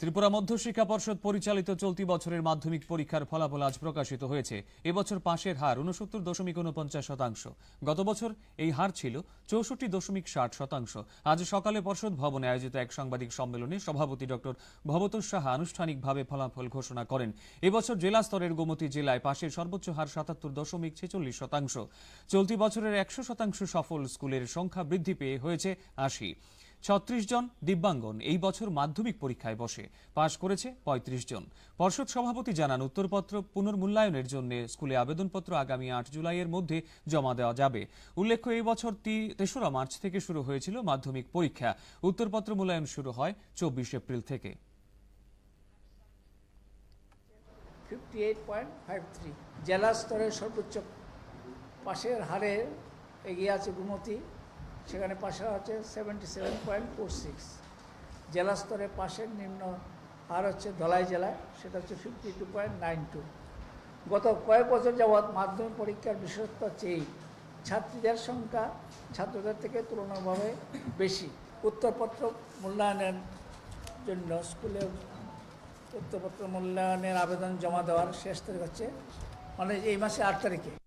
ত্রিপুরা মধ্য শিক্ষা পর্ষদ পরিচালিত চলতি বছরের মাধ্যমিক পরীক্ষার ফলাফল আজ প্রকাশিত হয়েছে এবছর পাশের হার উনসত্তর দশমিক উনপঞ্চাশ শতাংশ গত বছর এই হার ছিল চৌষট্টি দশমিক ষাট শতাংশ আজ সকালে পর্ষদ ভবনে আয়োজিত এক সাংবাদিক সম্মেলনে সভাপতি ডক্টর ভবতোষ সাহা আনুষ্ঠানিকভাবে ফলাফল ঘোষণা করেন এবছর জেলা স্তরের গোমতী জেলায় পাশের সর্বোচ্চ হার সাতাত্তর দশমিক ছেচল্লিশ শতাংশ চলতি বছরের একশো শতাংশ সফল স্কুলের সংখ্যা বৃদ্ধি পেয়ে হয়েছে আশি ছত্রিশ জন দিব্যাঙ্গন এই বছর মাধ্যমিক পরীক্ষায় বসে পাশ করেছে ৩৫ জন পর্ষদ সভাপতি জানান উত্তরপত্র পুনর্মূল্যায়নের জন্য স্কুলে আবেদনপত্র আগামী আট জুলাইয়ের মধ্যে জমা দেওয়া যাবে উল্লেখ্য এই বছর তেসরা মার্চ থেকে শুরু হয়েছিল মাধ্যমিক পরীক্ষা উত্তরপত্র মূল্যায়ন শুরু হয় চব্বিশ এপ্রিল থেকে জেলা স্তরে সর্বোচ্চ পাশের হারে এগিয়ে আছে গুমতি সেখানে পাশে হচ্ছে seventy seven point four six জেলা স্তরে পাশের নিম্ন আর হচ্ছে ধলাই জেলায় সেটা হচ্ছে fifty two point nine two গত কয়েক বছর যাবৎ মাধ্যমিক পরীক্ষার বিশেষত্ব চেয়ে ছাত্রীদের সংখ্যা ছাত্রদের থেকে তুলনাভাবে বেশি উত্তরপত্র মূল্যায়নের জন্য স্কুলে উত্তরপত্র মূল্যায়নের আবেদন জমা দেওয়ার শেষ তারিখ হচ্ছে মানে এই মাসে আট তারিখে